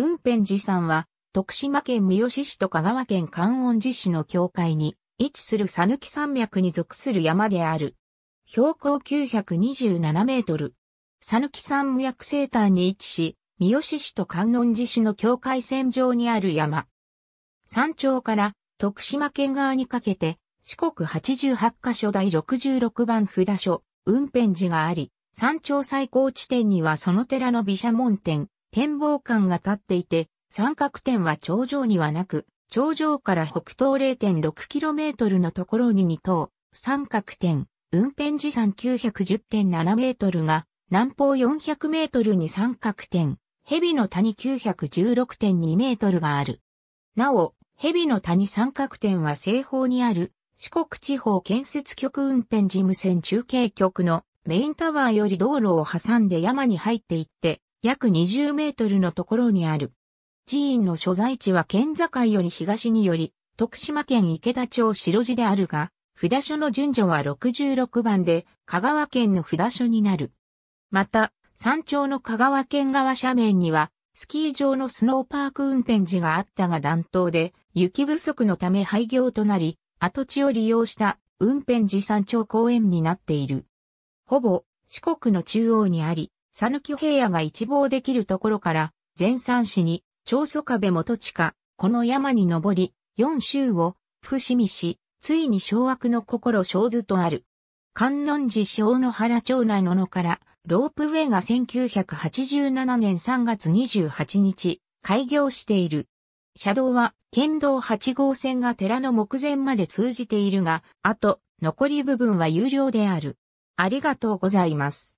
運辺寺山は、徳島県三好市と香川県観音寺市の境界に位置する讃岐山脈に属する山である。標高927メートル。讃岐山脈西端に位置し、三好市と観音寺市の境界線上にある山。山頂から徳島県側にかけて、四国88カ所第66番札所、運辺寺があり、山頂最高地点にはその寺の毘沙門天、展望館が立っていて、三角点は頂上にはなく、頂上から北東 0.6km のところに2等、三角点、運転時山 910.7m が、南方 400m に三角点、蛇の谷 916.2m がある。なお、蛇の谷三角点は西方にある、四国地方建設局運転事務線中継局のメインタワーより道路を挟んで山に入っていって、約20メートルのところにある。寺院の所在地は県境より東により、徳島県池田町白地であるが、札所の順序は66番で、香川県の札所になる。また、山頂の香川県側斜面には、スキー場のスノーパーク運転時があったが暖冬で、雪不足のため廃業となり、跡地を利用した運転時山頂公園になっている。ほぼ四国の中央にあり、ぬき平野が一望できるところから、前山市に、長祖壁元地下、この山に登り、四州を、伏見市、ついに掌悪の心小図とある。観音寺小野原町内の野から、ロープウェイが1987年3月28日、開業している。車道は、県道8号線が寺の目前まで通じているが、あと、残り部分は有料である。ありがとうございます。